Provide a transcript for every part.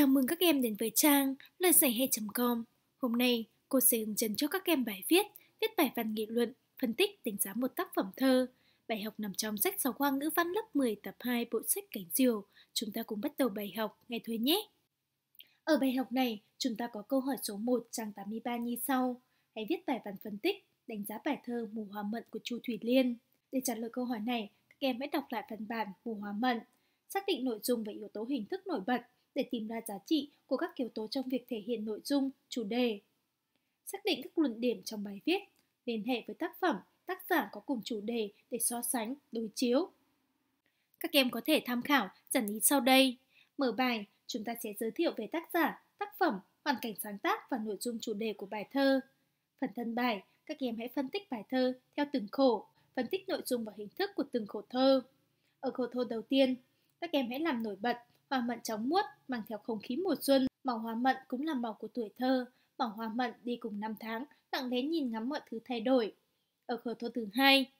Chào mừng các em đến với trang lời giải hay.com. Hôm nay, cô sẽ hướng dẫn cho các em bài viết, viết bài văn nghị luận, phân tích, đánh giá một tác phẩm thơ. Bài học nằm trong sách giáo khoa ngữ văn lớp 10 tập 2 bộ sách Cánh Diều. Chúng ta cùng bắt đầu bài học ngay thôi nhé. Ở bài học này, chúng ta có câu hỏi số 1 trang 83 như sau. Hãy viết bài văn phân tích, đánh giá bài thơ Mù Hòa Mận của Chu Thủy Liên. Để trả lời câu hỏi này, các em hãy đọc lại phần bản Mù Hòa Mận, xác định nội dung và yếu tố hình thức nổi bật để tìm ra giá trị của các yếu tố trong việc thể hiện nội dung, chủ đề. Xác định các luận điểm trong bài viết, liên hệ với tác phẩm, tác giả có cùng chủ đề để so sánh, đối chiếu. Các em có thể tham khảo giản ý sau đây. Mở bài, chúng ta sẽ giới thiệu về tác giả, tác phẩm, hoàn cảnh sáng tác và nội dung chủ đề của bài thơ. Phần thân bài, các em hãy phân tích bài thơ theo từng khổ, phân tích nội dung và hình thức của từng khổ thơ. Ở khổ thơ đầu tiên, các em hãy làm nổi bật Hoa mận chóng muốt, mang theo không khí mùa xuân. Màu hoa mận cũng là màu của tuổi thơ. Màu hoa mận đi cùng năm tháng, lặng lẽ nhìn ngắm mọi thứ thay đổi. Ở khởi thơ thứ hai,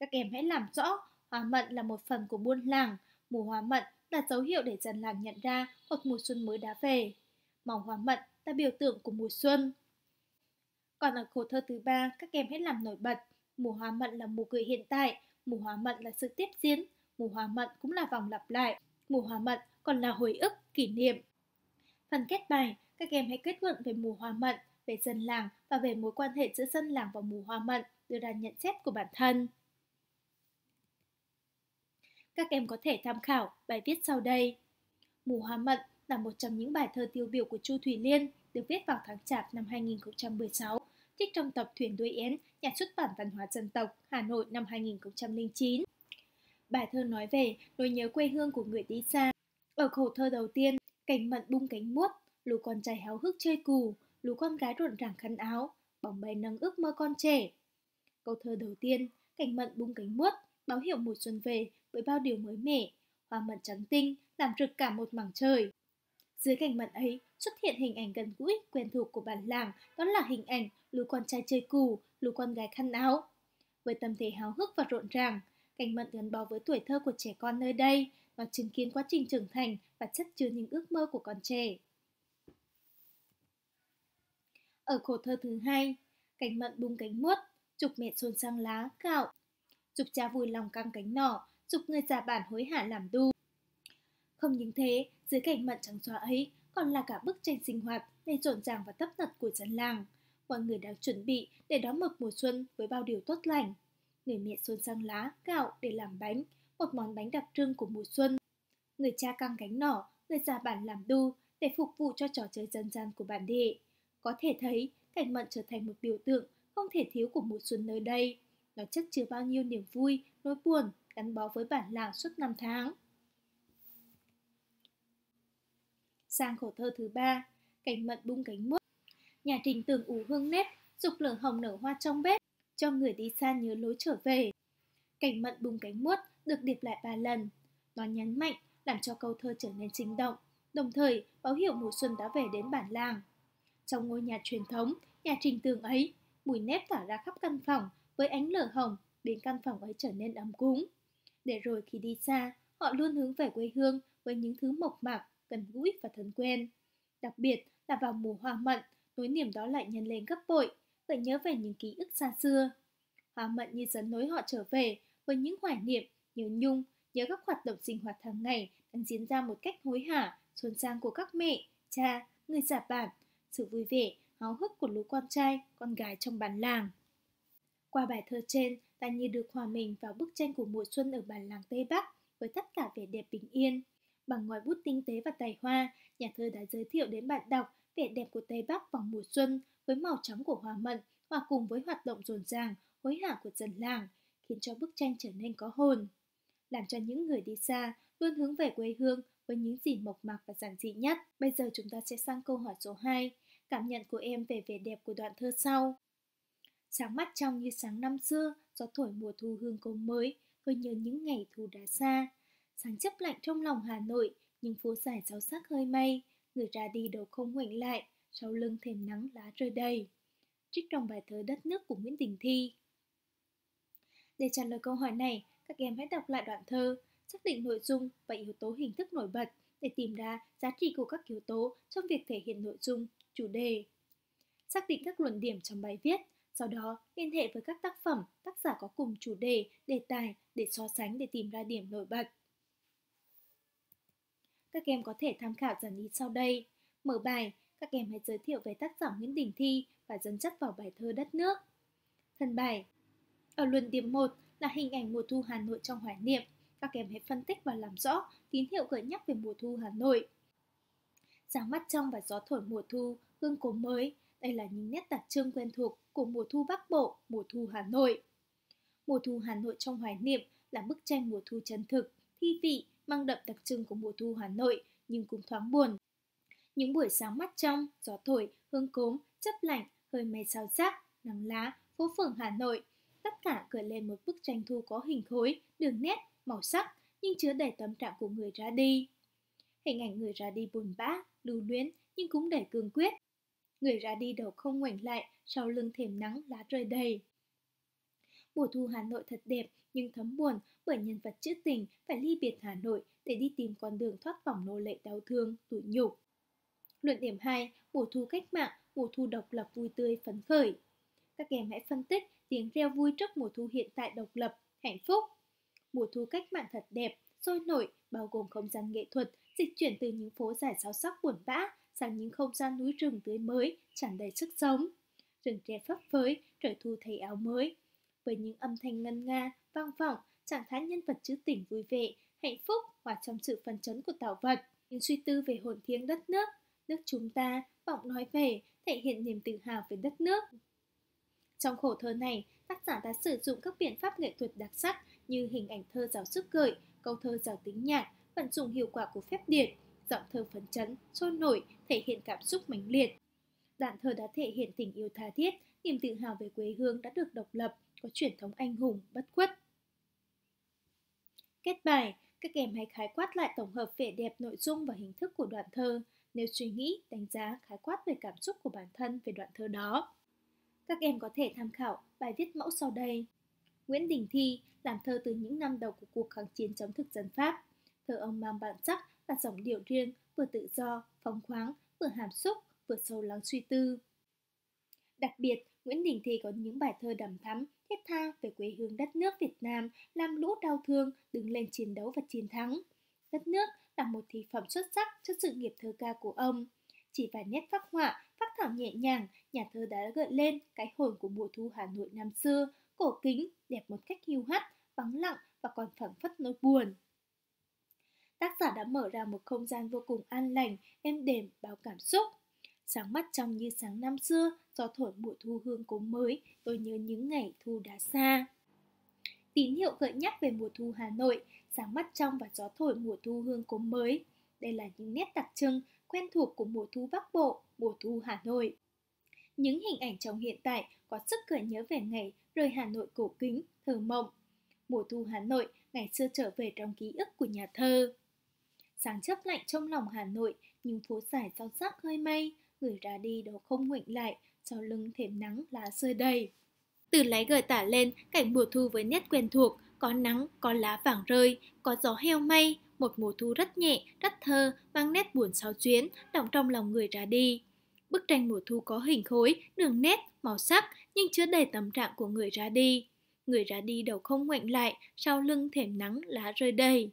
các em hãy làm rõ hoa mận là một phần của buôn làng. Mùa hoa mận là dấu hiệu để dân làng nhận ra một mùa xuân mới đã về. Màu hoa mận là biểu tượng của mùa xuân. Còn ở khổ thơ thứ ba, các em hãy làm nổi bật. Mùa hoa mận là mùa cười hiện tại, mùa hoa mận là sự tiếp diễn, mùa hoa mận cũng là vòng lặp lại. Mùa hoa mận còn là hồi ức, kỷ niệm. Phần kết bài, các em hãy kết luận về mùa hoa mận, về dân làng và về mối quan hệ giữa dân làng và mùa hoa mận, đưa ra nhận xét của bản thân. Các em có thể tham khảo bài viết sau đây. Mùa hoa mận là một trong những bài thơ tiêu biểu của Chu Thủy Liên, được viết vào tháng Chạp năm 2016, trích trong tập Thuyền đuôi én, nhà xuất bản văn hóa dân tộc, Hà Nội năm 2009. Bài thơ nói về nỗi nhớ quê hương của người đi xa, ở khổ thơ đầu tiên, cảnh mận bung cánh muốt, lũ con trai háo hức chơi cù, lũ con gái rộn ràng khăn áo, bóng bay nâng ước mơ con trẻ. Câu thơ đầu tiên, cảnh mận bung cánh muốt, báo hiệu mùa xuân về với bao điều mới mẻ, hoa mận trắng tinh, làm rực cả một mảng trời. Dưới cảnh mận ấy xuất hiện hình ảnh gần gũi, quen thuộc của bản làng, đó là hình ảnh lũ con trai chơi cù, lũ con gái khăn áo. Với tâm thế háo hức và rộn ràng, cảnh mận gắn bó với tuổi thơ của trẻ con nơi đây, và chứng kiến quá trình trưởng thành và chất chứa những ước mơ của con trẻ. Ở khổ thơ thứ hai, cánh mận bung cánh muốt, chụp mẹ xôn sang lá, gạo, chụp cha vui lòng căng cánh nỏ, chụp người già bản hối hả làm đu. Không những thế, dưới cảnh mận trắng xóa ấy còn là cả bức tranh sinh hoạt đầy rộn ràng và tấp nập của dân làng. Mọi người đang chuẩn bị để đón một mùa xuân với bao điều tốt lành. Người mẹ xôn sang lá, gạo để làm bánh, một món bánh đặc trưng của mùa xuân. Người cha căng cánh nỏ, người già bản làm đu để phục vụ cho trò chơi dân gian của bản địa. Có thể thấy, cảnh mận trở thành một biểu tượng không thể thiếu của mùa xuân nơi đây. Nó chất chứa bao nhiêu niềm vui, nỗi buồn gắn bó với bản làng suốt năm tháng. Sang khổ thơ thứ ba, cảnh mận bung cánh muốt. Nhà trình tường ủ hương nếp, dục lửa hồng nở hoa trong bếp, cho người đi xa nhớ lối trở về. Cảnh mận bung cánh muốt được điệp lại ba lần. Nó nhấn mạnh làm cho câu thơ trở nên sinh động, đồng thời báo hiệu mùa xuân đã về đến bản làng. Trong ngôi nhà truyền thống, nhà trình tường ấy, mùi nếp tỏa ra khắp căn phòng với ánh lửa hồng biến căn phòng ấy trở nên ấm cúng. Để rồi khi đi xa, họ luôn hướng về quê hương với những thứ mộc mạc, gần gũi và thân quen. Đặc biệt là vào mùa hoa mận, nỗi niềm đó lại nhân lên gấp bội, gợi nhớ về những ký ức xa xưa. Hoa mận như dẫn nối họ trở về với những hoài niệm nhớ nhung, nhớ các hoạt động sinh hoạt hàng ngày đang diễn ra một cách hối hả, xôn xang của các mẹ, cha, người già bản, sự vui vẻ, háo hức của lũ con trai, con gái trong bản làng. Qua bài thơ trên, ta như được hòa mình vào bức tranh của mùa xuân ở bản làng Tây Bắc với tất cả vẻ đẹp bình yên. Bằng ngòi bút tinh tế và tài hoa, nhà thơ đã giới thiệu đến bạn đọc vẻ đẹp của Tây Bắc vào mùa xuân với màu trắng của hoa mận hòa cùng với hoạt động rộn ràng, hối hả của dân làng, khiến cho bức tranh trở nên có hồn làm cho những người đi xa luôn hướng về quê hương với những gì mộc mạc và giản dị nhất. Bây giờ chúng ta sẽ sang câu hỏi số 2, cảm nhận của em về vẻ đẹp của đoạn thơ sau. Sáng mắt trong như sáng năm xưa, gió thổi mùa thu hương cô mới, gợi nhớ những ngày thu đá xa. Sáng chấp lạnh trong lòng Hà Nội, những phố dài giáo sắc hơi mây. người ra đi đâu không ngoảnh lại, sau lưng thềm nắng lá rơi đầy. Trích trong bài thơ Đất nước của Nguyễn Đình Thi. Để trả lời câu hỏi này, các em hãy đọc lại đoạn thơ, xác định nội dung và yếu tố hình thức nổi bật để tìm ra giá trị của các yếu tố trong việc thể hiện nội dung, chủ đề. Xác định các luận điểm trong bài viết, sau đó liên hệ với các tác phẩm, tác giả có cùng chủ đề, đề tài để so sánh để tìm ra điểm nổi bật. Các em có thể tham khảo dần ý sau đây. Mở bài, các em hãy giới thiệu về tác giả Nguyễn Đình Thi và dẫn dắt vào bài thơ Đất nước. Thân bài Ở luận điểm 1, là hình ảnh mùa thu Hà Nội trong hoài niệm. Các kèm hãy phân tích và làm rõ tín hiệu gợi nhắc về mùa thu Hà Nội. Sáng mắt trong và gió thổi mùa thu, gương cổ mới, đây là những nét đặc trưng quen thuộc của mùa thu Bắc Bộ, mùa thu Hà Nội. Mùa thu Hà Nội trong hoài niệm là bức tranh mùa thu chân thực, thi vị, mang đậm đặc trưng của mùa thu Hà Nội nhưng cũng thoáng buồn. Những buổi sáng mắt trong, gió thổi, hương cốm, chấp lạnh, hơi mây sao sắc, nắng lá, phố phường Hà Nội tất cả gợi lên một bức tranh thu có hình khối, đường nét, màu sắc, nhưng chứa đầy tâm trạng của người ra đi. Hình ảnh người ra đi buồn bã, lưu luyến, nhưng cũng đầy cương quyết. Người ra đi đầu không ngoảnh lại, sau lưng thềm nắng, lá rơi đầy. Mùa thu Hà Nội thật đẹp, nhưng thấm buồn bởi nhân vật trữ tình phải ly biệt Hà Nội để đi tìm con đường thoát vòng nô lệ đau thương, tủi nhục. Luận điểm 2, mùa thu cách mạng, mùa thu độc lập vui tươi, phấn khởi. Các em hãy phân tích tiếng reo vui trước mùa thu hiện tại độc lập, hạnh phúc. Mùa thu cách mạng thật đẹp, sôi nổi, bao gồm không gian nghệ thuật, dịch chuyển từ những phố giải sáo sắc buồn bã sang những không gian núi rừng tươi mới, tràn đầy sức sống. Rừng tre phấp phới, trời thu thấy áo mới. Với những âm thanh ngân nga, vang vọng, trạng thái nhân vật trữ tình vui vẻ, hạnh phúc hòa trong sự phấn chấn của tạo vật. Những suy tư về hồn thiêng đất nước, nước chúng ta, vọng nói về, thể hiện niềm tự hào về đất nước, trong khổ thơ này, tác giả đã sử dụng các biện pháp nghệ thuật đặc sắc như hình ảnh thơ giàu sức gợi, câu thơ giàu tính nhạc, vận dụng hiệu quả của phép điện, giọng thơ phấn chấn, sôi nổi, thể hiện cảm xúc mãnh liệt. Đoạn thơ đã thể hiện tình yêu tha thiết, niềm tự hào về quê hương đã được độc lập, có truyền thống anh hùng, bất khuất. Kết bài, các em hãy khái quát lại tổng hợp vẻ đẹp nội dung và hình thức của đoạn thơ, nếu suy nghĩ, đánh giá, khái quát về cảm xúc của bản thân về đoạn thơ đó. Các em có thể tham khảo bài viết mẫu sau đây. Nguyễn Đình Thi làm thơ từ những năm đầu của cuộc kháng chiến chống thực dân Pháp. Thơ ông mang bản sắc và giọng điệu riêng, vừa tự do, phóng khoáng, vừa hàm xúc, vừa sâu lắng suy tư. Đặc biệt, Nguyễn Đình Thi có những bài thơ đầm thắm, thiết tha về quê hương đất nước Việt Nam, làm lũ đau thương, đứng lên chiến đấu và chiến thắng. Đất nước là một thị phẩm xuất sắc cho sự nghiệp thơ ca của ông chỉ vài nét phác họa, phác thảo nhẹ nhàng, nhà thơ đã gợi lên cái hồn của mùa thu Hà Nội năm xưa, cổ kính, đẹp một cách hiu hắt, vắng lặng và còn phẳng phất nỗi buồn. Tác giả đã mở ra một không gian vô cùng an lành, êm đềm, bao cảm xúc. Sáng mắt trong như sáng năm xưa, gió thổi mùa thu hương cố mới, tôi nhớ những ngày thu đã xa. Tín hiệu gợi nhắc về mùa thu Hà Nội, sáng mắt trong và gió thổi mùa thu hương cố mới. Đây là những nét đặc trưng quen thuộc của mùa thu Bắc Bộ, mùa thu Hà Nội. Những hình ảnh trong hiện tại có sức gợi nhớ về ngày rời Hà Nội cổ kính, thơ mộng. Mùa thu Hà Nội ngày xưa trở về trong ký ức của nhà thơ. Sáng chấp lạnh trong lòng Hà Nội, nhưng phố dài rau sắc hơi mây, người ra đi đâu không nguyện lại, sau lưng thềm nắng lá rơi đầy. Từ lái gợi tả lên, cảnh mùa thu với nét quen thuộc, có nắng, có lá vàng rơi, có gió heo may, một mùa thu rất nhẹ, rất thơ, mang nét buồn sao chuyến, động trong lòng người ra đi. Bức tranh mùa thu có hình khối, đường nét, màu sắc, nhưng chứa đầy tâm trạng của người ra đi. Người ra đi đầu không ngoảnh lại, sau lưng thềm nắng lá rơi đầy.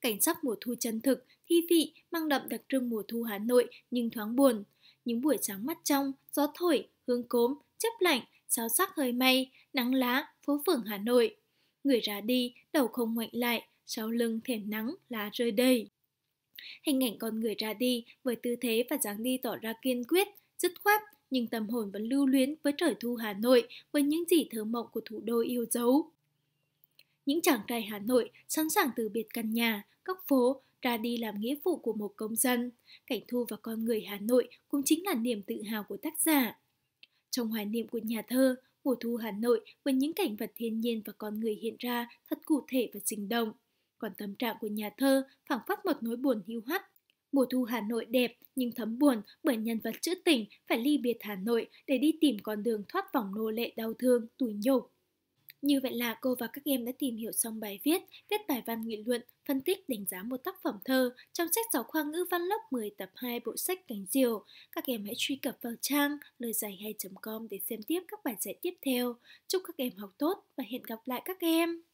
Cảnh sắc mùa thu chân thực, thi vị, mang đậm đặc trưng mùa thu Hà Nội nhưng thoáng buồn. Những buổi sáng mắt trong, gió thổi, hương cốm, chấp lạnh, sao sắc hơi mây nắng lá, phố phường Hà Nội. Người ra đi, đầu không ngoảnh lại, sau lưng thẻm nắng, lá rơi đầy. Hình ảnh con người ra đi với tư thế và dáng đi tỏ ra kiên quyết, dứt khoát, nhưng tâm hồn vẫn lưu luyến với trời thu Hà Nội, với những gì thơ mộng của thủ đô yêu dấu. Những chàng trai Hà Nội sẵn sàng từ biệt căn nhà, góc phố, ra đi làm nghĩa vụ của một công dân. Cảnh thu và con người Hà Nội cũng chính là niềm tự hào của tác giả. Trong hoài niệm của nhà thơ, mùa thu Hà Nội với những cảnh vật thiên nhiên và con người hiện ra thật cụ thể và sinh động còn tâm trạng của nhà thơ phảng phất một nỗi buồn hiu hắt. Mùa thu Hà Nội đẹp nhưng thấm buồn bởi nhân vật trữ tình phải ly biệt Hà Nội để đi tìm con đường thoát vòng nô lệ đau thương, tủi nhục. Như vậy là cô và các em đã tìm hiểu xong bài viết, viết bài văn nghị luận, phân tích đánh giá một tác phẩm thơ trong sách giáo khoa ngữ văn lớp 10 tập 2 bộ sách Cánh Diều. Các em hãy truy cập vào trang lời giải hay.com để xem tiếp các bài giải tiếp theo. Chúc các em học tốt và hẹn gặp lại các em!